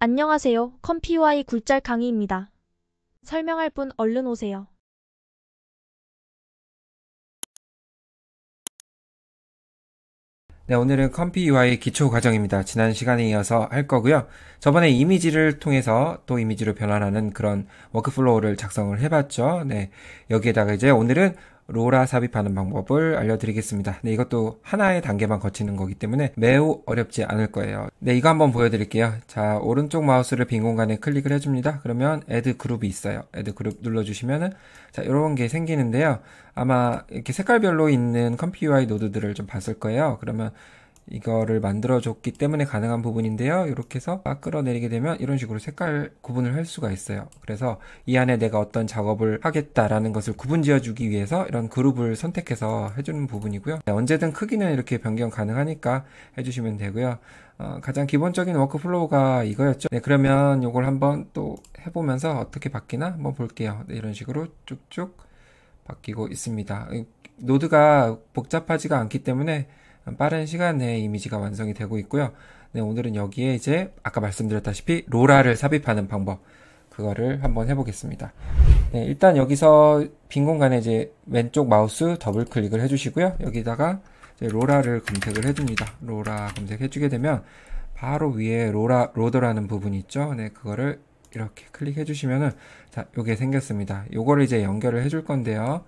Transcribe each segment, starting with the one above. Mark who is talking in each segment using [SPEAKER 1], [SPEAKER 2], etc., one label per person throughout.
[SPEAKER 1] 안녕하세요. 컴피와이 굴짤 강의입니다. 설명할 분 얼른 오세요. 네, 오늘은 컴피 UI의 기초 과정입니다. 지난 시간에 이어서 할 거고요. 저번에 이미지를 통해서 또 이미지로 변환하는 그런 워크플로우를 작성을 해봤죠. 네, 여기에다가 이제 오늘은 로라 삽입하는 방법을 알려드리겠습니다. 네, 이것도 하나의 단계만 거치는 거기 때문에 매우 어렵지 않을 거예요. 네, 이거 한번 보여드릴게요. 자, 오른쪽 마우스를 빈 공간에 클릭을 해줍니다. 그러면 애드 그룹이 있어요. 애드 그룹 눌러주시면은 자, 이런 게 생기는데요. 아마 이렇게 색깔별로 있는 컴퓨아이 노드들을 좀 봤을 거예요. 그러면 이거를 만들어줬기 때문에 가능한 부분인데요. 이렇게 해서 막 끌어내리게 되면 이런 식으로 색깔 구분을 할 수가 있어요. 그래서 이 안에 내가 어떤 작업을 하겠다라는 것을 구분 지어주기 위해서 이런 그룹을 선택해서 해주는 부분이고요. 네, 언제든 크기는 이렇게 변경 가능하니까 해주시면 되고요. 어, 가장 기본적인 워크플로우가 이거였죠. 네, 그러면 이걸 한번 또 해보면서 어떻게 바뀌나 한번 볼게요. 네, 이런 식으로 쭉쭉 바뀌고 있습니다. 노드가 복잡하지가 않기 때문에 빠른 시간 내에 이미지가 완성이 되고 있고요. 네, 오늘은 여기에 이제 아까 말씀드렸다시피 로라를 삽입하는 방법 그거를 한번 해보겠습니다. 네, 일단 여기서 빈 공간에 이제 왼쪽 마우스 더블 클릭을 해주시고요. 여기다가 로라를 검색을 해줍니다. 로라 검색해주게 되면 바로 위에 로라 로더라는 부분이 있죠. 네, 그거를 이렇게 클릭해 주시면은 자, 요게 생겼습니다. 요거를 이제 연결을 해 줄 건데요.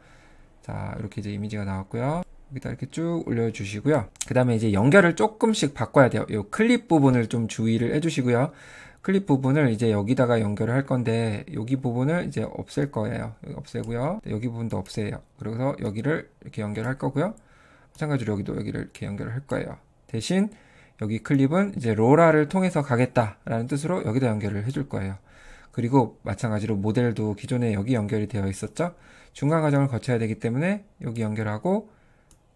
[SPEAKER 1] 자, 이렇게 이제 이미지가 나왔고요. 여기다 이렇게 쭉 올려주시고요. 그 다음에 이제 연결을 조금씩 바꿔야 돼요. 이 클립 부분을 좀 주의를 해주시고요. 클립 부분을 이제 여기다가 연결을 할 건데 여기 부분을 이제 없앨 거예요. 여기 없애고요. 여기 부분도 없애요. 그래서 여기를 이렇게 연결할 거고요. 마찬가지로 여기도 여기를 이렇게 연결을 할 거예요. 대신 여기 클립은 이제 로라를 통해서 가겠다라는 뜻으로 여기다 연결을 해줄 거예요. 그리고 마찬가지로 모델도 기존에 여기 연결이 되어 있었죠. 중간 과정을 거쳐야 되기 때문에 여기 연결하고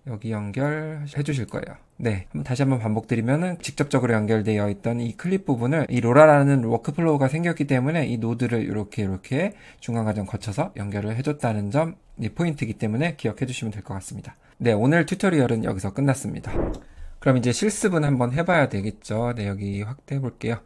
[SPEAKER 1] 여기 연결해 주실 거예요. 네. 다시 한번 반복드리면은 직접적으로 연결되어 있던 이 클립 부분을 이 로라라는 워크플로우가 생겼기 때문에 이 노드를 이렇게 이렇게 중간 과정 거쳐서 연결을 해줬다는 점, 이 포인트이기 때문에 기억해 주시면 될 것 같습니다. 네. 오늘 튜토리얼은 여기서 끝났습니다. 그럼 이제 실습은 한번 해봐야 되겠죠. 네. 여기 확대해 볼게요.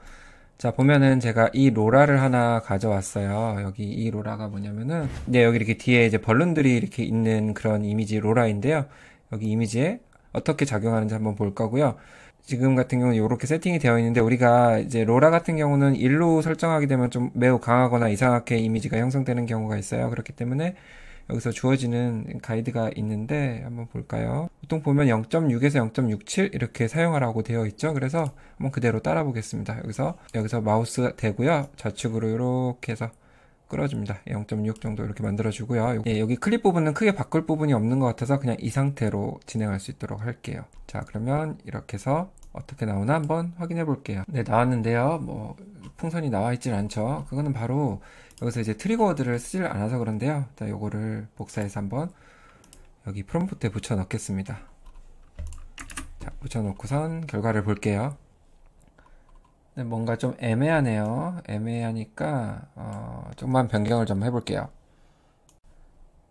[SPEAKER 1] 자 보면은 제가 이 로라를 하나 가져왔어요 여기 이 로라가 뭐냐면은 네 여기 이렇게 뒤에 이제 벌룬들이 이렇게 있는 그런 이미지 로라인데요 여기 이미지에 어떻게 작용하는지 한번 볼 거고요. 지금 같은 경우는 이렇게 세팅이 되어 있는데 우리가 이제 로라 같은 경우는 1로 설정하게 되면 좀 매우 강하거나 이상하게 이미지가 형성되는 경우가 있어요. 그렇기 때문에 여기서 주어지는 가이드가 있는데 한번 볼까요? 보통 보면 0.6에서 0.67 이렇게 사용하라고 되어 있죠. 그래서 한번 그대로 따라 보겠습니다. 여기서 여기서 마우스 되고요 좌측으로 이렇게 해서 끌어줍니다. 0.6 예, 정도 이렇게 만들어주고요. 예, 여기 클립 부분은 크게 바꿀 부분이 없는 것 같아서 그냥 이 상태로 진행할 수 있도록 할게요. 자 그러면 이렇게 해서 어떻게 나오나 한번 확인해 볼게요. 네 나왔는데요. 뭐 풍선이 나와 있질 않죠. 그거는 바로 여기서 이제 트리거워드를 쓰질 않아서 그런데요. 자 요거를 복사해서 한번 여기 프롬프트에 붙여 넣겠습니다. 자 붙여 놓고선 결과를 볼게요. 네, 뭔가 좀 애매하네요. 애매하니까 어, 조금만 변경을 좀 해볼게요.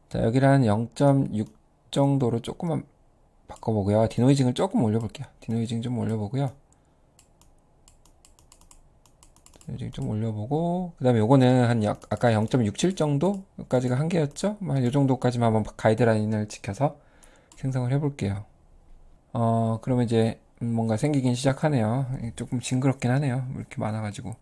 [SPEAKER 1] 자 여기랑 0.6 정도로 조금만 바꿔보고요. 디노이징을 조금 올려볼게요. 디노이징 좀 올려보고요. 디노이징 좀 올려보고 그 다음에 요거는 한 약, 아까 0.67 정도까지가 한계였죠? 뭐 한요 정도까지만 한번 가이드라인을 지켜서 생성을 해볼게요. 어 그러면 이제 뭔가 생기긴 시작하네요. 예, 조금 징그럽긴 하네요. 뭐 이렇게 많아가지고.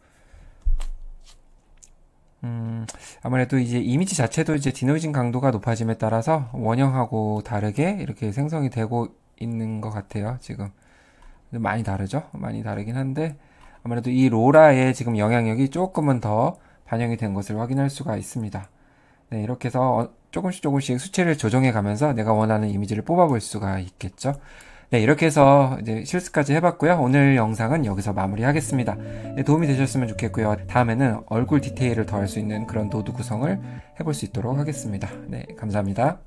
[SPEAKER 1] 음, 아무래도 이제 이미지 자체도 이제 디노이징 강도가 높아짐에 따라서 원형하고 다르게 이렇게 생성이 되고 있는 것 같아요. 지금. 많이 다르죠? 많이 다르긴 한데, 아무래도 이 로라의 지금 영향력이 조금은 더 반영이 된 것을 확인할 수가 있습니다. 네, 이렇게 해서 어, 조금씩 조금씩 수치를 조정해 가면서 내가 원하는 이미지를 뽑아볼 수가 있겠죠. 네, 이렇게 해서 이제 실습까지 해봤고요. 오늘 영상은 여기서 마무리하겠습니다. 네, 도움이 되셨으면 좋겠고요. 다음에는 얼굴 디테일을 더 할 수 있는 그런 노드 구성을 해볼 수 있도록 하겠습니다. 네, 감사합니다.